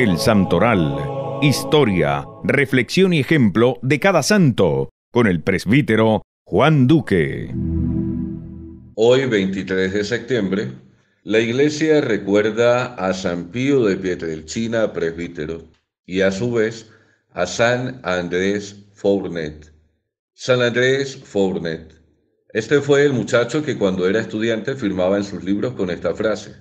El Santoral. Historia, reflexión y ejemplo de cada santo, con el presbítero Juan Duque. Hoy, 23 de septiembre, la iglesia recuerda a San Pío de Pietrelcina, presbítero, y a su vez a San Andrés Fournet. San Andrés Fournet. Este fue el muchacho que cuando era estudiante firmaba en sus libros con esta frase,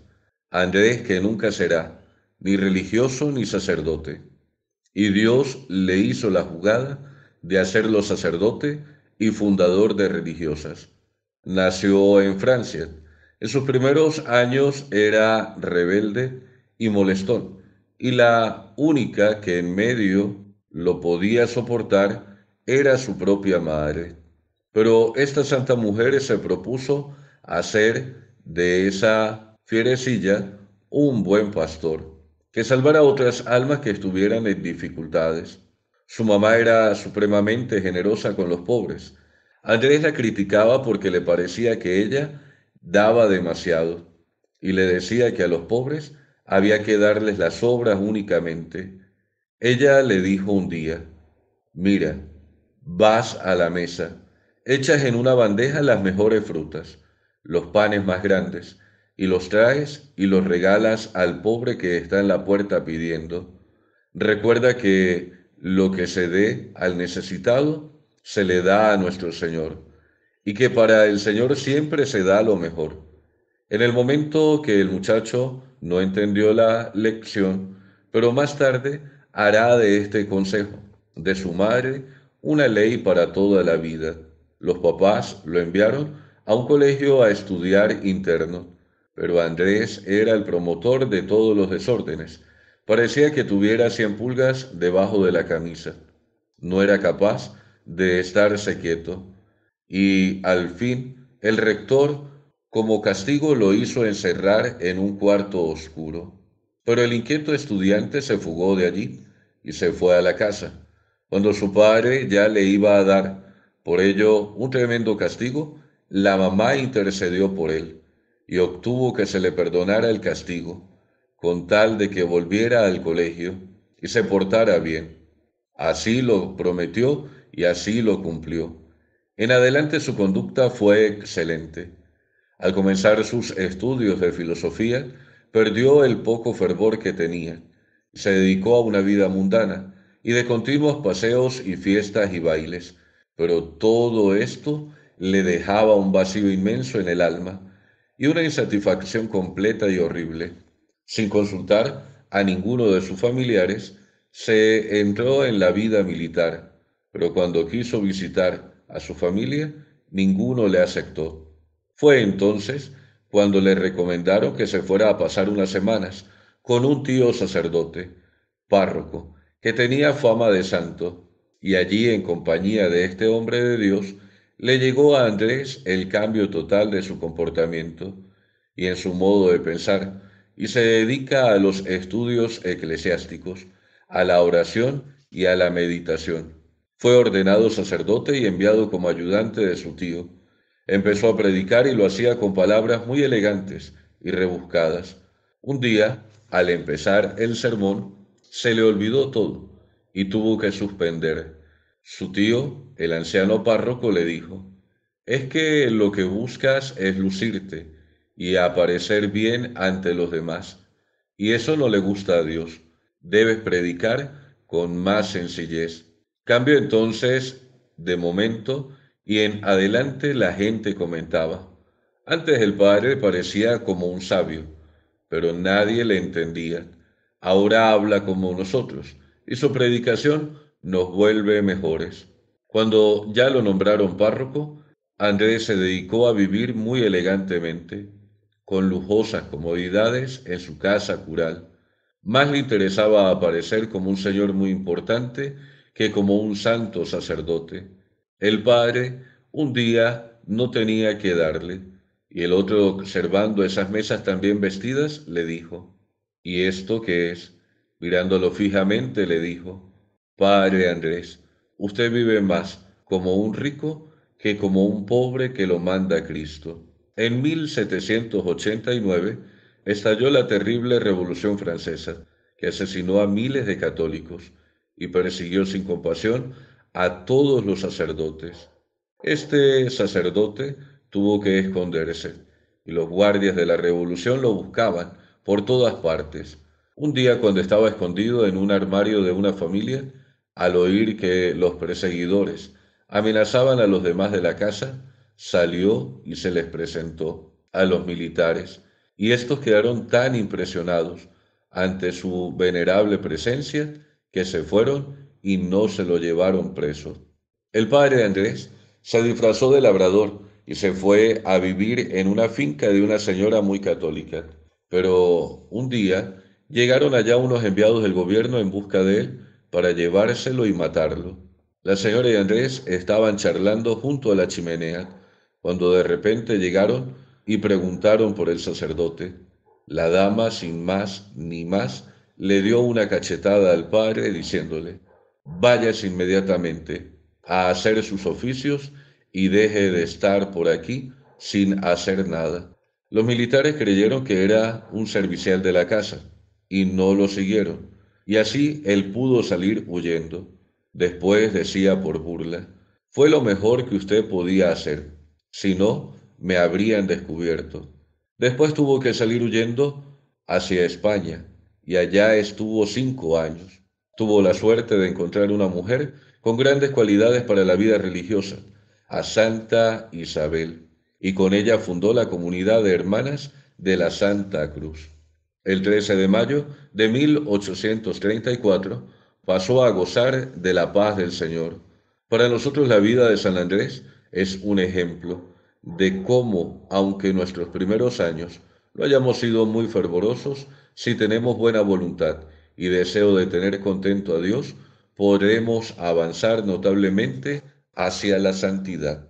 Andrés que nunca será, ni religioso ni sacerdote. Y Dios le hizo la jugada de hacerlo sacerdote y fundador de religiosas. Nació en Francia. En sus primeros años era rebelde y molestón, y la única que en medio lo podía soportar era su propia madre. Pero esta santa mujer se propuso hacer de esa fierecilla un buen pastor que salvara a otras almas que estuvieran en dificultades. Su mamá era supremamente generosa con los pobres. Andrés la criticaba porque le parecía que ella daba demasiado y le decía que a los pobres había que darles las obras únicamente. Ella le dijo un día, mira, vas a la mesa, echas en una bandeja las mejores frutas, los panes más grandes, y los traes y los regalas al pobre que está en la puerta pidiendo. Recuerda que lo que se dé al necesitado se le da a nuestro Señor y que para el Señor siempre se da lo mejor. En el momento que el muchacho no entendió la lección, pero más tarde hará de este consejo de su madre una ley para toda la vida. Los papás lo enviaron a un colegio a estudiar interno pero Andrés era el promotor de todos los desórdenes. Parecía que tuviera cien pulgas debajo de la camisa. No era capaz de estarse quieto. Y al fin el rector, como castigo, lo hizo encerrar en un cuarto oscuro. Pero el inquieto estudiante se fugó de allí y se fue a la casa, cuando su padre ya le iba a dar, por ello, un tremendo castigo, la mamá intercedió por él y obtuvo que se le perdonara el castigo, con tal de que volviera al colegio y se portara bien. Así lo prometió y así lo cumplió. En adelante su conducta fue excelente. Al comenzar sus estudios de filosofía, perdió el poco fervor que tenía. Se dedicó a una vida mundana y de continuos paseos y fiestas y bailes. Pero todo esto le dejaba un vacío inmenso en el alma y una insatisfacción completa y horrible. Sin consultar a ninguno de sus familiares, se entró en la vida militar, pero cuando quiso visitar a su familia, ninguno le aceptó. Fue entonces cuando le recomendaron que se fuera a pasar unas semanas con un tío sacerdote, párroco, que tenía fama de santo, y allí en compañía de este hombre de Dios, le llegó a Andrés el cambio total de su comportamiento y en su modo de pensar, y se dedica a los estudios eclesiásticos, a la oración y a la meditación. Fue ordenado sacerdote y enviado como ayudante de su tío. Empezó a predicar y lo hacía con palabras muy elegantes y rebuscadas. Un día, al empezar el sermón, se le olvidó todo y tuvo que suspender su tío, el anciano párroco, le dijo, es que lo que buscas es lucirte y aparecer bien ante los demás, y eso no le gusta a Dios. Debes predicar con más sencillez. Cambio entonces de momento y en adelante la gente comentaba. Antes el padre parecía como un sabio, pero nadie le entendía. Ahora habla como nosotros y su predicación nos vuelve mejores. Cuando ya lo nombraron párroco, Andrés se dedicó a vivir muy elegantemente, con lujosas comodidades en su casa cural. Más le interesaba aparecer como un señor muy importante que como un santo sacerdote. El padre un día no tenía que darle, y el otro, observando esas mesas tan bien vestidas, le dijo, ¿y esto qué es? Mirándolo fijamente, le dijo, Padre Andrés, usted vive más como un rico que como un pobre que lo manda Cristo. En 1789 estalló la terrible Revolución Francesa, que asesinó a miles de católicos y persiguió sin compasión a todos los sacerdotes. Este sacerdote tuvo que esconderse y los guardias de la revolución lo buscaban por todas partes. Un día cuando estaba escondido en un armario de una familia, al oír que los perseguidores amenazaban a los demás de la casa, salió y se les presentó a los militares, y estos quedaron tan impresionados ante su venerable presencia que se fueron y no se lo llevaron preso. El padre de Andrés se disfrazó de labrador y se fue a vivir en una finca de una señora muy católica. Pero un día llegaron allá unos enviados del gobierno en busca de él para llevárselo y matarlo. La señora y Andrés estaban charlando junto a la chimenea cuando de repente llegaron y preguntaron por el sacerdote. La dama, sin más ni más, le dio una cachetada al padre diciéndole, váyase inmediatamente a hacer sus oficios y deje de estar por aquí sin hacer nada. Los militares creyeron que era un servicial de la casa y no lo siguieron. Y así él pudo salir huyendo. Después decía por burla, fue lo mejor que usted podía hacer, si no, me habrían descubierto. Después tuvo que salir huyendo hacia España y allá estuvo cinco años. Tuvo la suerte de encontrar una mujer con grandes cualidades para la vida religiosa, a Santa Isabel, y con ella fundó la comunidad de hermanas de la Santa Cruz. El 13 de mayo de 1834 pasó a gozar de la paz del Señor. Para nosotros la vida de San Andrés es un ejemplo de cómo, aunque nuestros primeros años no hayamos sido muy fervorosos, si tenemos buena voluntad y deseo de tener contento a Dios, podremos avanzar notablemente hacia la santidad.